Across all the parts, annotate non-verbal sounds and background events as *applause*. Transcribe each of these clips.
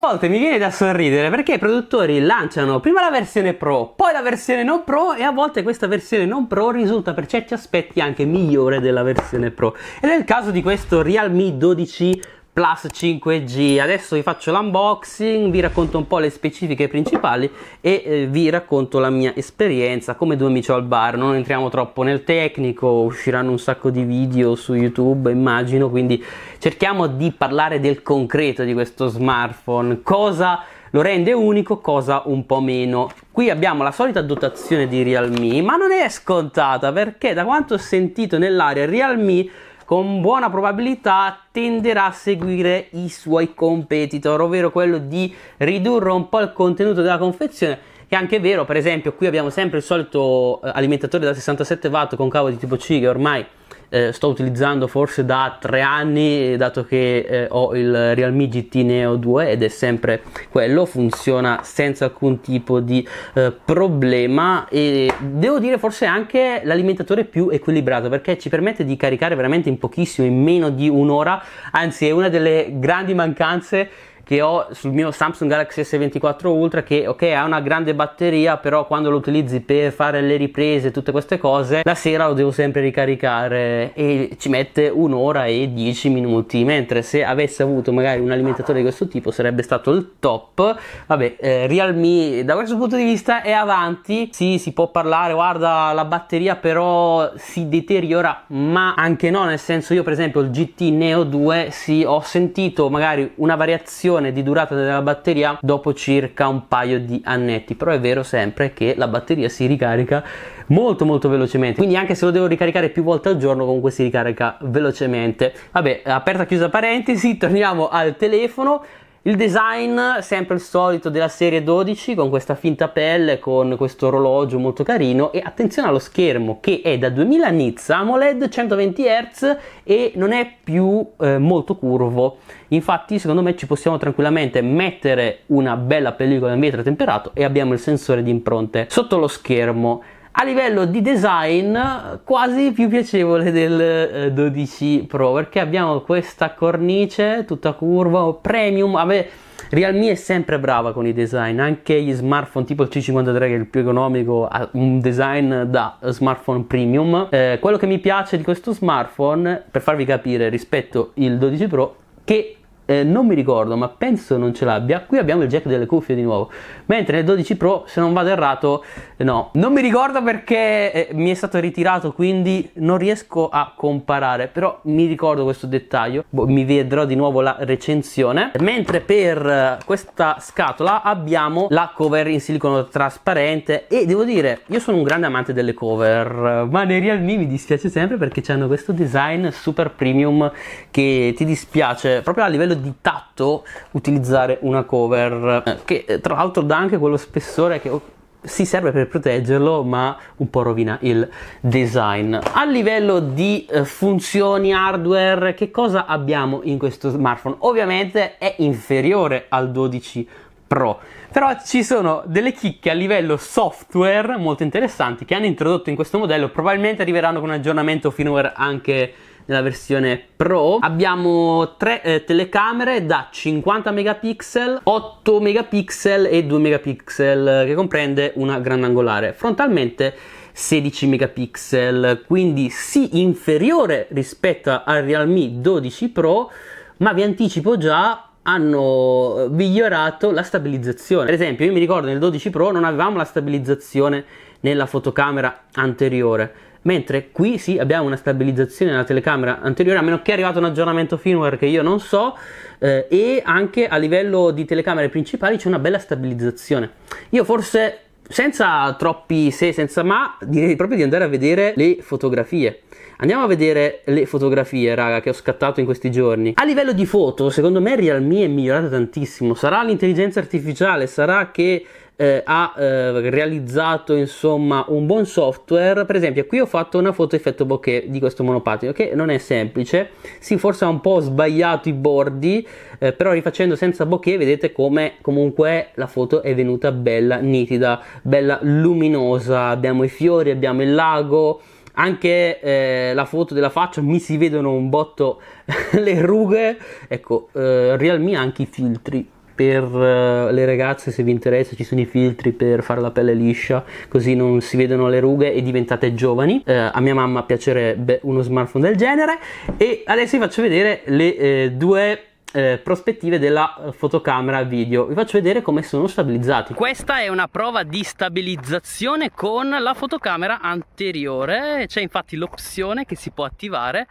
A volte mi viene da sorridere perché i produttori lanciano prima la versione pro, poi la versione non pro e a volte questa versione non pro risulta per certi aspetti anche migliore della versione pro. Ed è il caso di questo Realme 12 Plus 5G. Adesso vi faccio l'unboxing, vi racconto un po' le specifiche principali e eh, vi racconto la mia esperienza come due amici al bar. Non entriamo troppo nel tecnico, usciranno un sacco di video su YouTube, immagino, quindi cerchiamo di parlare del concreto di questo smartphone. Cosa lo rende unico, cosa un po' meno. Qui abbiamo la solita dotazione di Realme, ma non è scontata perché da quanto ho sentito nell'area Realme con buona probabilità tenderà a seguire i suoi competitor, ovvero quello di ridurre un po' il contenuto della confezione che è anche vero, per esempio, qui abbiamo sempre il solito eh, alimentatore da 67 watt con cavo di tipo C che ormai eh, sto utilizzando forse da tre anni dato che eh, ho il Realme GT Neo 2 ed è sempre quello funziona senza alcun tipo di eh, problema e devo dire forse anche l'alimentatore più equilibrato perché ci permette di caricare veramente in pochissimo in meno di un'ora anzi è una delle grandi mancanze che ho sul mio Samsung Galaxy S24 Ultra che ok ha una grande batteria però quando lo utilizzi per fare le riprese tutte queste cose la sera lo devo sempre ricaricare e ci mette un'ora e dieci minuti mentre se avesse avuto magari un alimentatore di questo tipo sarebbe stato il top vabbè eh, Realme da questo punto di vista è avanti sì si può parlare guarda la batteria però si deteriora ma anche no nel senso io per esempio il GT Neo 2 sì ho sentito magari una variazione riduzione di durata della batteria dopo circa un paio di annetti però è vero sempre che la batteria si ricarica molto molto velocemente quindi anche se lo devo ricaricare più volte al giorno comunque si ricarica velocemente vabbè aperta chiusa parentesi torniamo al telefono il design, sempre il solito della serie 12, con questa finta pelle, con questo orologio molto carino e attenzione allo schermo che è da 2000 nits AMOLED 120 Hz e non è più eh, molto curvo. Infatti secondo me ci possiamo tranquillamente mettere una bella pellicola in vetro temperato e abbiamo il sensore di impronte sotto lo schermo a livello di design quasi più piacevole del 12 eh, Pro perché abbiamo questa cornice tutta curva premium vabbè Realme è sempre brava con i design, anche gli smartphone tipo il C53 che è il più economico ha un design da smartphone premium. Eh, quello che mi piace di questo smartphone, per farvi capire rispetto al 12 Pro, che eh, non mi ricordo, ma penso non ce l'abbia. Qui abbiamo il jack delle cuffie di nuovo. Mentre nel 12 Pro, se non vado errato, eh, no. Non mi ricordo perché eh, mi è stato ritirato, quindi non riesco a comparare. Però mi ricordo questo dettaglio. Boh, mi vedrò di nuovo la recensione. Mentre per eh, questa scatola abbiamo la cover in silicone trasparente. E devo dire, io sono un grande amante delle cover. Ma nei Realme mi dispiace sempre perché hanno questo design super premium che ti dispiace proprio a livello di di tatto utilizzare una cover eh, che eh, tra l'altro dà anche quello spessore che oh, si serve per proteggerlo ma un po' rovina il design a livello di eh, funzioni hardware che cosa abbiamo in questo smartphone ovviamente è inferiore al 12 Pro. Però ci sono delle chicche a livello software molto interessanti che hanno introdotto in questo modello, probabilmente arriveranno con un aggiornamento firmware anche nella versione Pro. Abbiamo tre eh, telecamere da 50 megapixel, 8 megapixel e 2 megapixel che comprende una grandangolare. Frontalmente 16 megapixel, quindi sì inferiore rispetto al Realme 12 Pro, ma vi anticipo già hanno eh, migliorato la stabilizzazione. Per esempio, io mi ricordo nel 12 Pro non avevamo la stabilizzazione nella fotocamera anteriore mentre qui sì abbiamo una stabilizzazione della telecamera anteriore a meno che è arrivato un aggiornamento firmware che io non so eh, e anche a livello di telecamere principali c'è una bella stabilizzazione io forse senza troppi se senza ma direi proprio di andare a vedere le fotografie andiamo a vedere le fotografie raga che ho scattato in questi giorni a livello di foto secondo me Realme è migliorata tantissimo sarà l'intelligenza artificiale sarà che eh, ha eh, realizzato insomma un buon software per esempio qui ho fatto una foto effetto bokeh di questo monopattino che non è semplice sì forse ha un po' sbagliato i bordi eh, però rifacendo senza bokeh vedete come comunque la foto è venuta bella nitida bella luminosa abbiamo i fiori abbiamo il lago anche eh, la foto della faccia mi si vedono un botto *laughs* le rughe ecco eh, Realme anche i filtri per eh, le ragazze se vi interessa ci sono i filtri per fare la pelle liscia così non si vedono le rughe e diventate giovani eh, a mia mamma piacerebbe uno smartphone del genere e adesso vi faccio vedere le eh, due eh, prospettive della fotocamera video vi faccio vedere come sono stabilizzati questa è una prova di stabilizzazione con la fotocamera anteriore c'è infatti l'opzione che si può attivare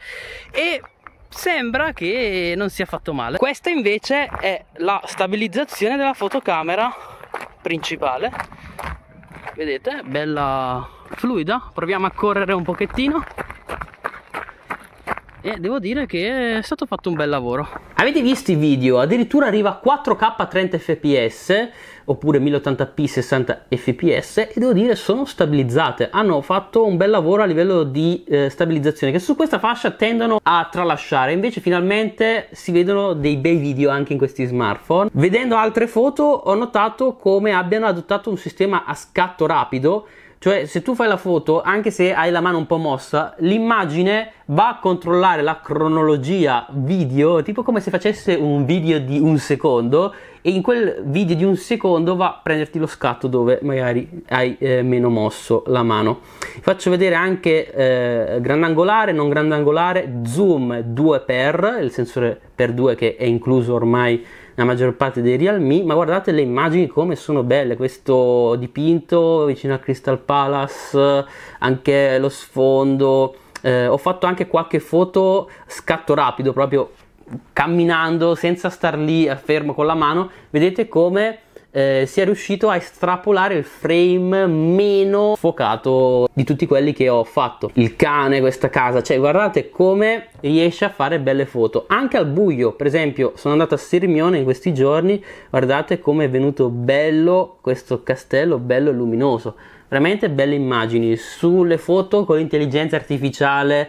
e sembra che non sia fatto male questa invece è la stabilizzazione della fotocamera principale vedete bella fluida proviamo a correre un pochettino e devo dire che è stato fatto un bel lavoro. Avete visto i video? Addirittura arriva a 4K 30 fps oppure 1080p 60 fps e devo dire sono stabilizzate hanno fatto un bel lavoro a livello di eh, stabilizzazione che su questa fascia tendono a tralasciare invece finalmente si vedono dei bei video anche in questi smartphone vedendo altre foto ho notato come abbiano adottato un sistema a scatto rapido cioè, se tu fai la foto, anche se hai la mano un po' mossa, l'immagine va a controllare la cronologia video, tipo come se facesse un video di un secondo, e in quel video di un secondo va a prenderti lo scatto dove magari hai eh, meno mosso la mano. Vi faccio vedere anche eh, grandangolare, non grandangolare, zoom 2x, il sensore per 2 che è incluso ormai la maggior parte dei Realme, ma guardate le immagini come sono belle, questo dipinto vicino al Crystal Palace, anche lo sfondo, eh, ho fatto anche qualche foto scatto rapido, proprio camminando senza star lì fermo con la mano, vedete come eh, è riuscito a estrapolare il frame meno focato di tutti quelli che ho fatto. Il cane, questa casa, cioè guardate come riesce a fare belle foto anche al buio. Per esempio, sono andato a Sirmione in questi giorni, guardate come è venuto bello questo castello, bello e luminoso. Veramente belle immagini sulle foto con l'intelligenza artificiale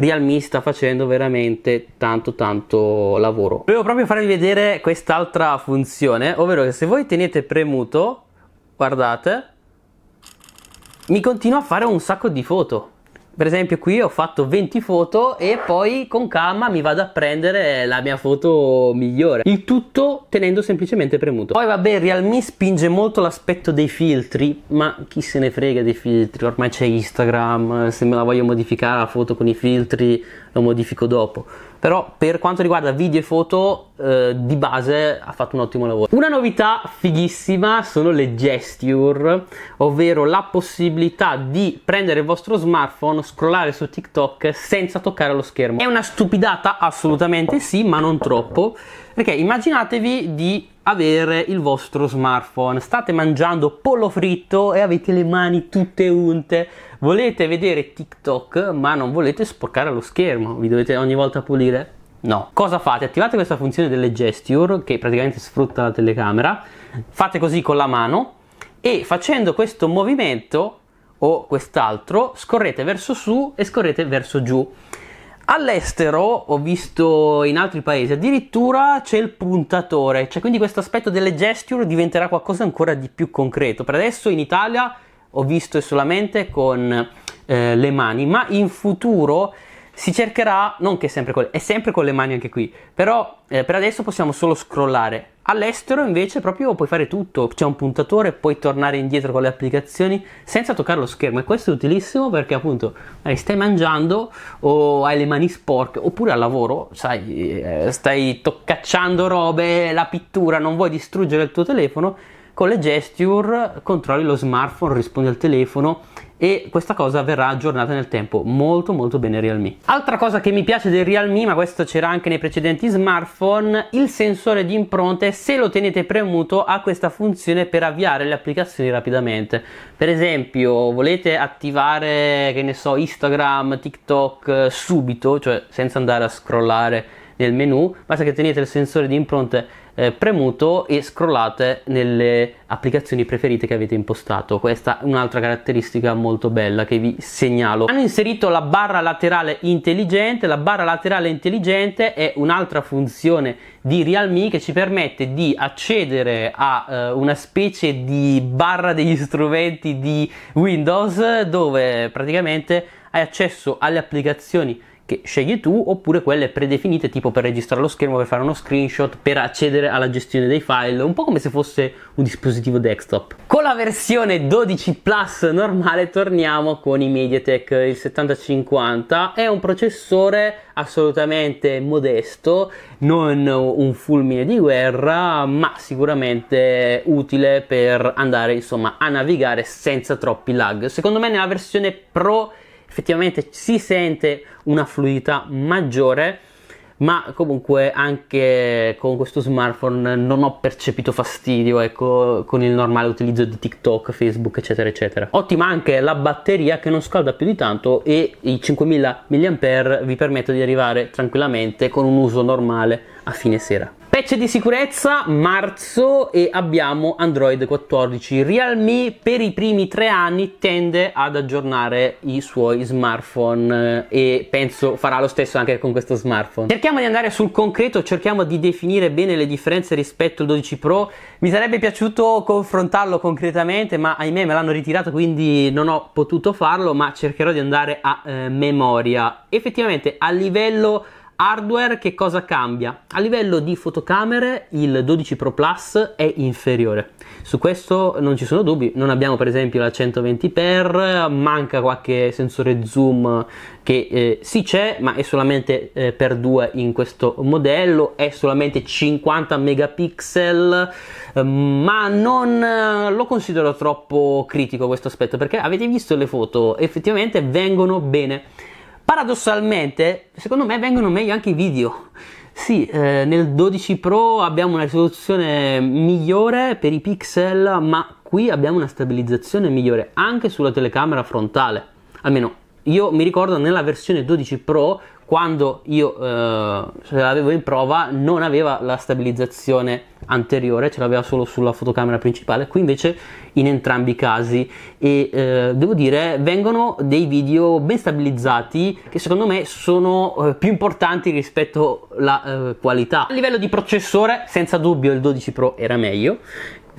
Realme sta facendo veramente tanto tanto lavoro. Volevo proprio farvi vedere quest'altra funzione, ovvero che se voi tenete premuto, guardate, mi continua a fare un sacco di foto. Per esempio qui ho fatto 20 foto e poi con calma mi vado a prendere la mia foto migliore. Il tutto tenendo semplicemente premuto. Poi vabbè Realme spinge molto l'aspetto dei filtri, ma chi se ne frega dei filtri? Ormai c'è Instagram, se me la voglio modificare la foto con i filtri lo modifico dopo. Però per quanto riguarda video e foto eh, di base ha fatto un ottimo lavoro. Una novità fighissima sono le gesture, ovvero la possibilità di prendere il vostro smartphone, scrollare su TikTok senza toccare lo schermo. È una stupidata? Assolutamente sì, ma non troppo. Perché immaginatevi di avere il vostro smartphone, state mangiando pollo fritto e avete le mani tutte unte, volete vedere TikTok ma non volete sporcare lo schermo, vi dovete ogni volta pulire No. Cosa fate? Attivate questa funzione delle gesture che praticamente sfrutta la telecamera. Fate così con la mano e facendo questo movimento o quest'altro scorrete verso su e scorrete verso giù. All'estero ho visto in altri paesi addirittura c'è il puntatore, cioè quindi questo aspetto delle gesture diventerà qualcosa ancora di più concreto. Per adesso in Italia ho visto solamente con eh, le mani, ma in futuro si cercherà, non che sempre con, è sempre con le mani anche qui, però eh, per adesso possiamo solo scrollare. All'estero invece proprio puoi fare tutto, c'è un puntatore, puoi tornare indietro con le applicazioni senza toccare lo schermo e questo è utilissimo perché appunto eh, stai mangiando o hai le mani sporche oppure al lavoro, sai, eh, stai toccacciando robe, la pittura, non vuoi distruggere il tuo telefono con le gesture controlli lo smartphone, rispondi al telefono e questa cosa verrà aggiornata nel tempo molto molto bene Realme altra cosa che mi piace del Realme ma questo c'era anche nei precedenti smartphone il sensore di impronte se lo tenete premuto ha questa funzione per avviare le applicazioni rapidamente per esempio volete attivare che ne so Instagram, TikTok eh, subito cioè senza andare a scrollare nel menu, basta che tenete il sensore di impronte eh, premuto e scrollate nelle applicazioni preferite che avete impostato. Questa è un'altra caratteristica molto bella che vi segnalo. Hanno inserito la barra laterale intelligente, la barra laterale intelligente è un'altra funzione di Realme che ci permette di accedere a eh, una specie di barra degli strumenti di Windows dove praticamente hai accesso alle applicazioni che scegli tu oppure quelle predefinite tipo per registrare lo schermo, per fare uno screenshot, per accedere alla gestione dei file, un po' come se fosse un dispositivo desktop. Con la versione 12 Plus normale torniamo con i MediaTek, il 7050 è un processore assolutamente modesto, non un fulmine di guerra, ma sicuramente utile per andare insomma a navigare senza troppi lag. Secondo me nella versione Pro effettivamente si sente una fluidità maggiore ma comunque anche con questo smartphone non ho percepito fastidio ecco, con il normale utilizzo di TikTok, Facebook eccetera eccetera. Ottima anche la batteria che non scalda più di tanto e i 5000 mAh vi permettono di arrivare tranquillamente con un uso normale a fine sera. Patch di sicurezza marzo e abbiamo Android 14. Realme per i primi tre anni tende ad aggiornare i suoi smartphone eh, e penso farà lo stesso anche con questo smartphone. Cerchiamo di andare sul concreto, cerchiamo di definire bene le differenze rispetto al 12 Pro. Mi sarebbe piaciuto confrontarlo concretamente, ma ahimè me l'hanno ritirato quindi non ho potuto farlo, ma cercherò di andare a eh, memoria. Effettivamente a livello Hardware che cosa cambia? A livello di fotocamere il 12 Pro Plus è inferiore, su questo non ci sono dubbi, non abbiamo per esempio la 120x, manca qualche sensore zoom che eh, sì c'è ma è solamente eh, per due in questo modello, è solamente 50 megapixel eh, ma non eh, lo considero troppo critico questo aspetto perché avete visto le foto effettivamente vengono bene paradossalmente secondo me vengono meglio anche i video sì, eh, nel 12 Pro abbiamo una risoluzione migliore per i pixel, ma qui abbiamo una stabilizzazione migliore anche sulla telecamera frontale. Almeno io mi ricordo nella versione 12 Pro quando io eh, l'avevo in prova non aveva la stabilizzazione anteriore, ce l'aveva solo sulla fotocamera principale, qui invece in entrambi i casi e eh, devo dire vengono dei video ben stabilizzati che secondo me sono eh, più importanti rispetto alla eh, qualità. A livello di processore senza dubbio il 12 Pro era meglio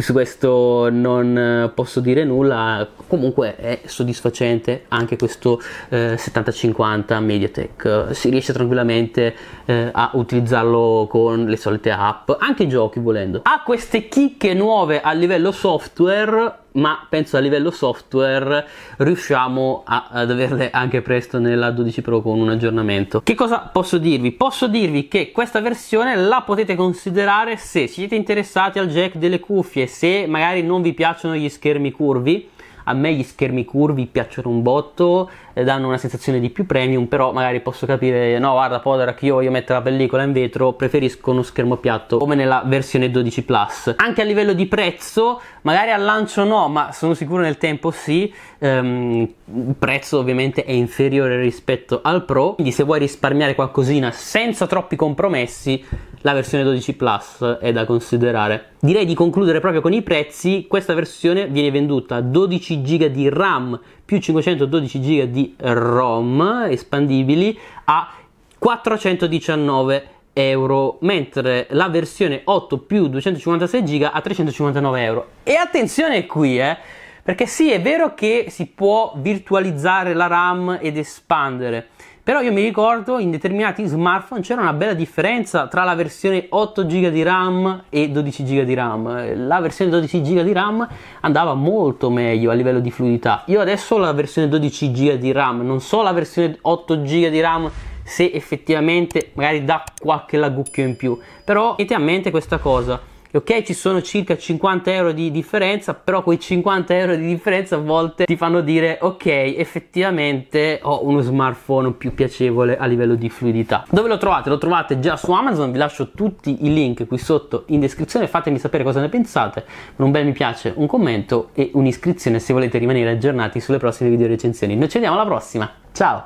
su questo non eh, posso dire nulla, comunque è soddisfacente anche questo eh, 7050 Mediatek, si riesce tranquillamente eh, a utilizzarlo con le solite app, anche giochi volendo. Ha queste chicche nuove a livello software ma penso a livello software riusciamo a, ad averle anche presto nella 12 Pro con un aggiornamento. Che cosa posso dirvi? Posso dirvi che questa versione la potete considerare se siete interessati al jack delle cuffie, se magari non vi piacciono gli schermi curvi a me gli schermi curvi piacciono un botto, eh, danno una sensazione di più premium, però magari posso capire, no guarda Poderac, io voglio mettere la pellicola in vetro, preferisco uno schermo piatto come nella versione 12 Plus. Anche a livello di prezzo, magari al lancio no, ma sono sicuro nel tempo sì, ehm, il prezzo ovviamente è inferiore rispetto al Pro, quindi se vuoi risparmiare qualcosina senza troppi compromessi, la versione 12 Plus è da considerare. Direi di concludere proprio con i prezzi, questa versione viene venduta a 12 GB di RAM più 512 GB di ROM espandibili a 419 euro, mentre la versione 8 più 256 GB a 359 euro. E attenzione qui, eh, perché sì, è vero che si può virtualizzare la RAM ed espandere però io mi ricordo in determinati smartphone c'era una bella differenza tra la versione 8 GB di RAM e 12 GB di RAM. La versione 12 GB di RAM andava molto meglio a livello di fluidità. Io adesso ho la versione 12 GB di RAM, non so la versione 8 GB di RAM se effettivamente magari dà qualche lagucchio in più. Però tenete a mente questa cosa ok ci sono circa 50 euro di differenza però quei 50 euro di differenza a volte ti fanno dire ok effettivamente ho uno smartphone più piacevole a livello di fluidità dove lo trovate? lo trovate già su Amazon vi lascio tutti i link qui sotto in descrizione fatemi sapere cosa ne pensate con un bel mi piace un commento e un'iscrizione se volete rimanere aggiornati sulle prossime video recensioni noi ci vediamo alla prossima ciao